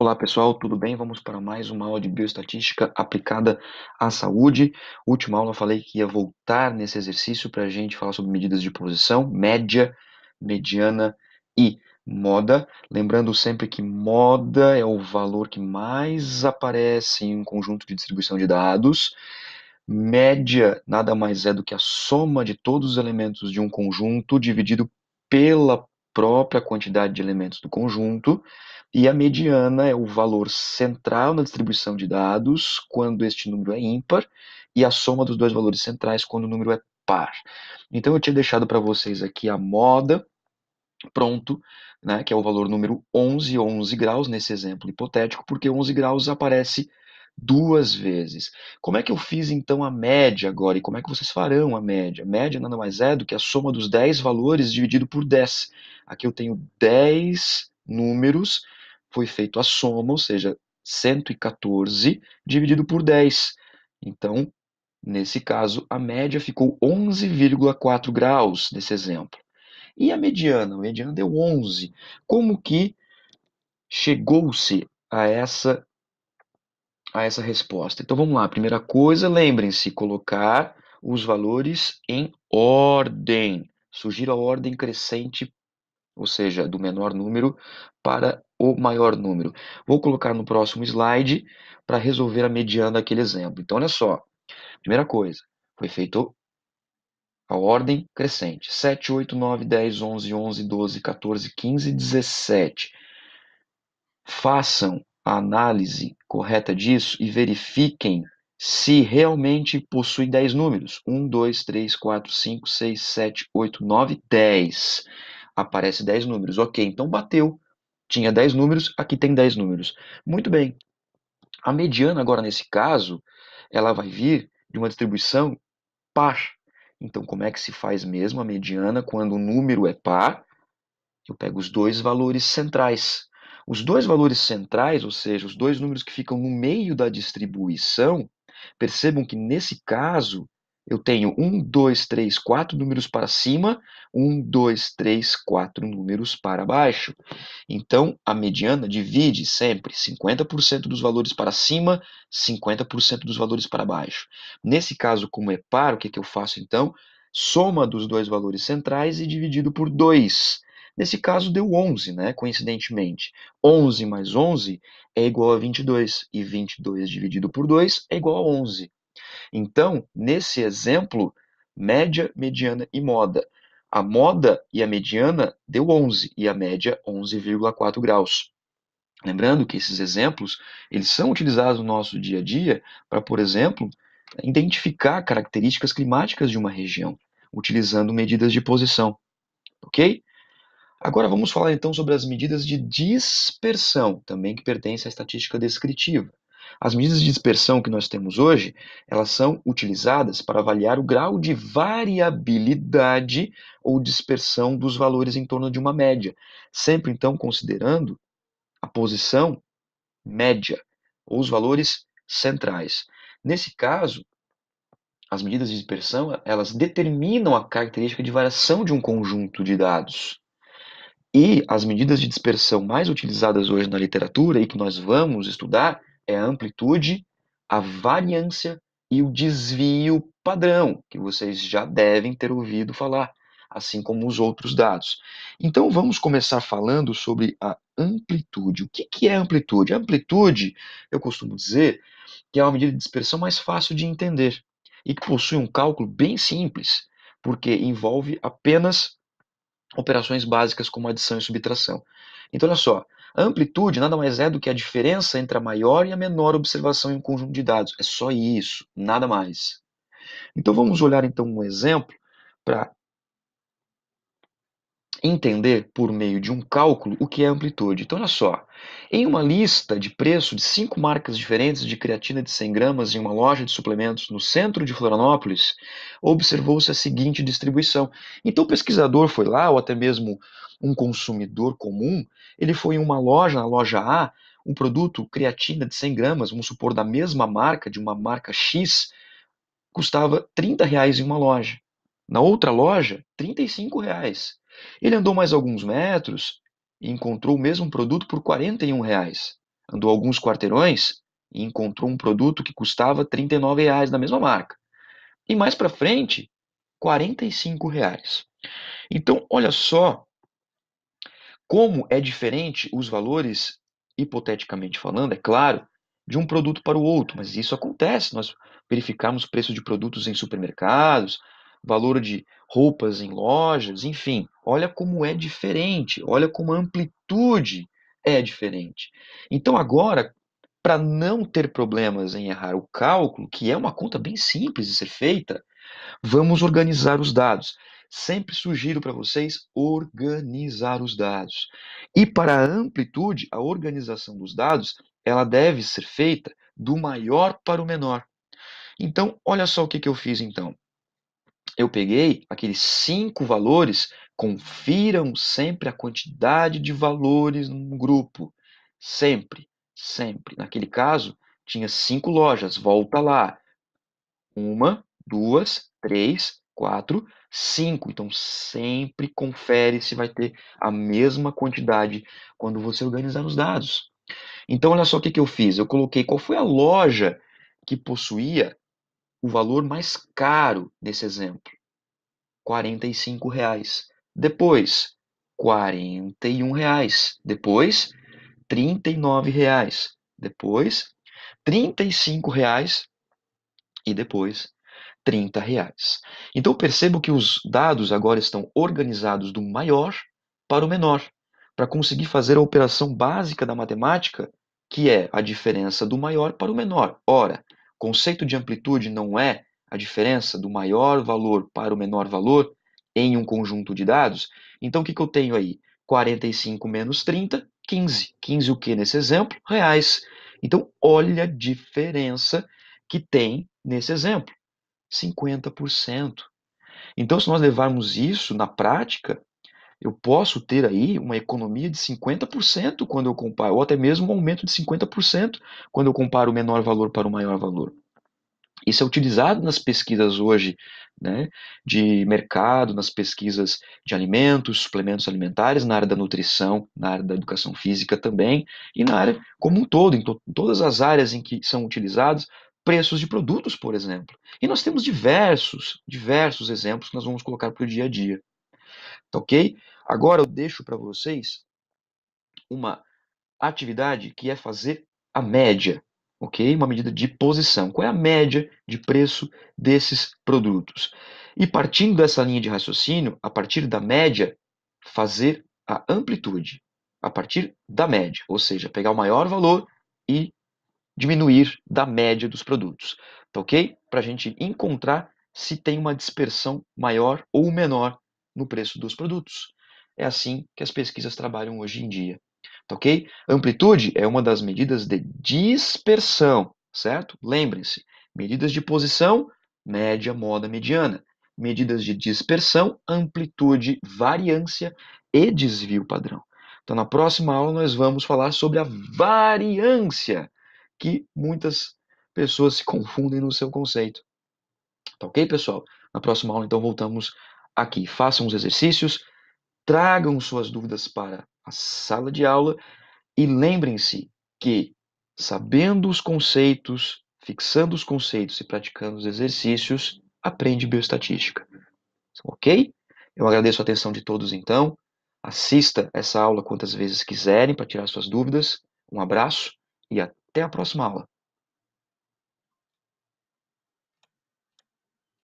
Olá pessoal, tudo bem? Vamos para mais uma aula de bioestatística aplicada à saúde. Última aula eu falei que ia voltar nesse exercício para a gente falar sobre medidas de posição, média, mediana e moda. Lembrando sempre que moda é o valor que mais aparece em um conjunto de distribuição de dados. Média nada mais é do que a soma de todos os elementos de um conjunto dividido pela própria quantidade de elementos do conjunto, e a mediana é o valor central na distribuição de dados quando este número é ímpar, e a soma dos dois valores centrais quando o número é par. Então eu tinha deixado para vocês aqui a moda pronto, né, que é o valor número 11, 11 graus nesse exemplo hipotético, porque 11 graus aparece duas vezes. Como é que eu fiz então a média agora? E como é que vocês farão a média? A média nada mais é do que a soma dos 10 valores dividido por 10. Aqui eu tenho 10 números, foi feito a soma, ou seja, 114 dividido por 10. Então, nesse caso, a média ficou 11,4 graus nesse exemplo. E a mediana? A mediana deu 11. Como que chegou-se a essa a essa resposta. Então vamos lá. Primeira coisa, lembrem-se, colocar os valores em ordem. Sugira a ordem crescente, ou seja, do menor número para o maior número. Vou colocar no próximo slide para resolver a mediana daquele exemplo. Então olha só. Primeira coisa, foi feito a ordem crescente. 7, 8, 9, 10, 11, 11, 12, 14, 15, 17. Façam a análise correta disso e verifiquem se realmente possui 10 números. 1, 2, 3, 4, 5, 6, 7, 8, 9, 10. Aparece 10 números. Ok, então bateu. Tinha 10 números, aqui tem 10 números. Muito bem. A mediana, agora nesse caso, ela vai vir de uma distribuição par. Então, como é que se faz mesmo a mediana quando o número é par? Eu pego os dois valores centrais. Os dois valores centrais, ou seja, os dois números que ficam no meio da distribuição, percebam que nesse caso eu tenho 1, 2, 3, 4 números para cima, 1, 2, 3, 4 números para baixo. Então, a mediana divide sempre 50% dos valores para cima, 50% dos valores para baixo. Nesse caso, como é par, o que, que eu faço então? Soma dos dois valores centrais e dividido por 2. Nesse caso deu 11, né? coincidentemente. 11 mais 11 é igual a 22, e 22 dividido por 2 é igual a 11. Então, nesse exemplo, média, mediana e moda. A moda e a mediana deu 11 e a média 11,4 graus. Lembrando que esses exemplos, eles são utilizados no nosso dia a dia para, por exemplo, identificar características climáticas de uma região, utilizando medidas de posição, ok? Agora vamos falar então sobre as medidas de dispersão, também que pertence à estatística descritiva. As medidas de dispersão que nós temos hoje, elas são utilizadas para avaliar o grau de variabilidade ou dispersão dos valores em torno de uma média, sempre então considerando a posição média ou os valores centrais. Nesse caso, as medidas de dispersão, elas determinam a característica de variação de um conjunto de dados. E as medidas de dispersão mais utilizadas hoje na literatura e que nós vamos estudar é a amplitude, a variância e o desvio padrão, que vocês já devem ter ouvido falar, assim como os outros dados. Então vamos começar falando sobre a amplitude. O que, que é amplitude? A amplitude, eu costumo dizer, que é uma medida de dispersão mais fácil de entender e que possui um cálculo bem simples, porque envolve apenas operações básicas como adição e subtração. Então, olha só, a amplitude nada mais é do que a diferença entre a maior e a menor observação em um conjunto de dados. É só isso, nada mais. Então, vamos olhar então um exemplo para entender por meio de um cálculo o que é amplitude. Então, olha só, em uma lista de preço de cinco marcas diferentes de creatina de 100 gramas em uma loja de suplementos no centro de Florianópolis, observou-se a seguinte distribuição. Então, o pesquisador foi lá, ou até mesmo um consumidor comum, ele foi em uma loja, na loja A, um produto creatina de 100 gramas, vamos supor, da mesma marca, de uma marca X, custava 30 reais em uma loja. Na outra loja, 35 reais. Ele andou mais alguns metros e encontrou o mesmo produto por 41 reais. Andou alguns quarteirões e encontrou um produto que custava 39 reais da mesma marca. E mais para frente, 45 reais. Então, olha só como é diferente os valores, hipoteticamente falando, é claro, de um produto para o outro, mas isso acontece. Nós verificamos preço de produtos em supermercados, valor de roupas em lojas, enfim. Olha como é diferente, olha como a amplitude é diferente. Então agora, para não ter problemas em errar o cálculo, que é uma conta bem simples de ser feita, vamos organizar os dados. Sempre sugiro para vocês organizar os dados. E para a amplitude, a organização dos dados, ela deve ser feita do maior para o menor. Então, olha só o que, que eu fiz então eu peguei aqueles cinco valores, confiram sempre a quantidade de valores no grupo. Sempre, sempre. Naquele caso, tinha cinco lojas, volta lá. Uma, duas, três, quatro, cinco. Então sempre confere se vai ter a mesma quantidade quando você organizar os dados. Então olha só o que, que eu fiz. Eu coloquei qual foi a loja que possuía o valor mais caro nesse exemplo, R$ reais. Depois, R$ reais. Depois, R$ reais. Depois, R$ reais. E depois, R$ reais. Então percebo que os dados agora estão organizados do maior para o menor, para conseguir fazer a operação básica da matemática, que é a diferença do maior para o menor. Ora, conceito de amplitude não é a diferença do maior valor para o menor valor em um conjunto de dados, então o que, que eu tenho aí? 45 menos 30, 15. 15 o que nesse exemplo? Reais. Então, olha a diferença que tem nesse exemplo: 50%. Então, se nós levarmos isso na prática, eu posso ter aí uma economia de 50% quando eu comparo, ou até mesmo um aumento de 50% quando eu comparo o menor valor para o maior valor. Isso é utilizado nas pesquisas hoje né, de mercado, nas pesquisas de alimentos, suplementos alimentares, na área da nutrição, na área da educação física também, e na área como um todo, em, to em todas as áreas em que são utilizados preços de produtos, por exemplo. E nós temos diversos, diversos exemplos que nós vamos colocar para o dia a dia. Tá ok? Agora eu deixo para vocês uma atividade que é fazer a média, ok? Uma medida de posição. Qual é a média de preço desses produtos? E partindo dessa linha de raciocínio, a partir da média, fazer a amplitude, a partir da média, ou seja, pegar o maior valor e diminuir da média dos produtos, tá ok? Para a gente encontrar se tem uma dispersão maior ou menor no preço dos produtos. É assim que as pesquisas trabalham hoje em dia. Tá ok? Amplitude é uma das medidas de dispersão, certo? Lembrem-se, medidas de posição, média, moda, mediana. Medidas de dispersão, amplitude, variância e desvio padrão. Então, na próxima aula, nós vamos falar sobre a variância, que muitas pessoas se confundem no seu conceito. Tá ok, pessoal? Na próxima aula, então, voltamos aqui. Façam os exercícios, tragam suas dúvidas para a sala de aula e lembrem-se que, sabendo os conceitos, fixando os conceitos e praticando os exercícios, aprende bioestatística. Ok? Eu agradeço a atenção de todos, então. Assista essa aula quantas vezes quiserem para tirar suas dúvidas. Um abraço e até a próxima aula.